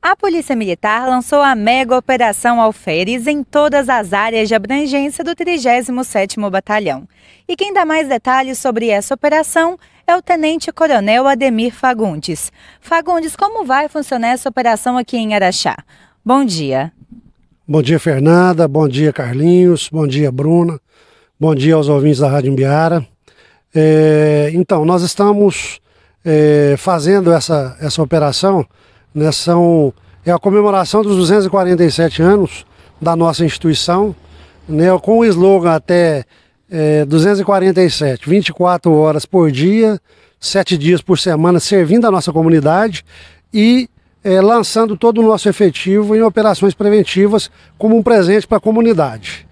A Polícia Militar lançou a mega Operação Alferes em todas as áreas de abrangência do 37º Batalhão. E quem dá mais detalhes sobre essa operação é o Tenente Coronel Ademir Fagundes. Fagundes, como vai funcionar essa operação aqui em Araxá? Bom dia. Bom dia, Fernanda. Bom dia, Carlinhos. Bom dia, Bruna. Bom dia aos ouvintes da Rádio Umbiara. É, então, nós estamos é, fazendo essa, essa operação né? São, é a comemoração dos 247 anos da nossa instituição, né? com o slogan até é, 247, 24 horas por dia, 7 dias por semana, servindo a nossa comunidade e é, lançando todo o nosso efetivo em operações preventivas como um presente para a comunidade.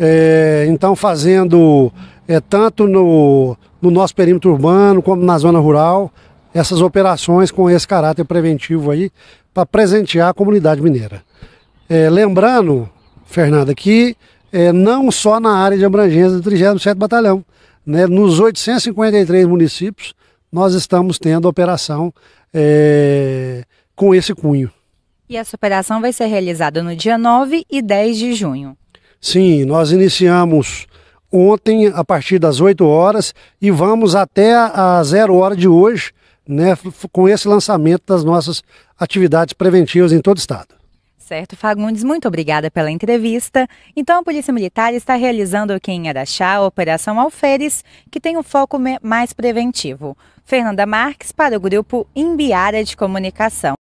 É, então, fazendo é, tanto no, no nosso perímetro urbano como na zona rural, essas operações com esse caráter preventivo aí para presentear a comunidade mineira. É, lembrando, Fernanda, que é, não só na área de abrangência do 37 Batalhão, né, nos 853 municípios nós estamos tendo operação é, com esse cunho. E essa operação vai ser realizada no dia 9 e 10 de junho. Sim, nós iniciamos ontem a partir das 8 horas e vamos até a, a 0 hora de hoje né, com esse lançamento das nossas atividades preventivas em todo o Estado. Certo, Fagundes, muito obrigada pela entrevista. Então, a Polícia Militar está realizando aqui em Araxá a Operação Alferes, que tem um foco mais preventivo. Fernanda Marques para o grupo Imbiara de Comunicação.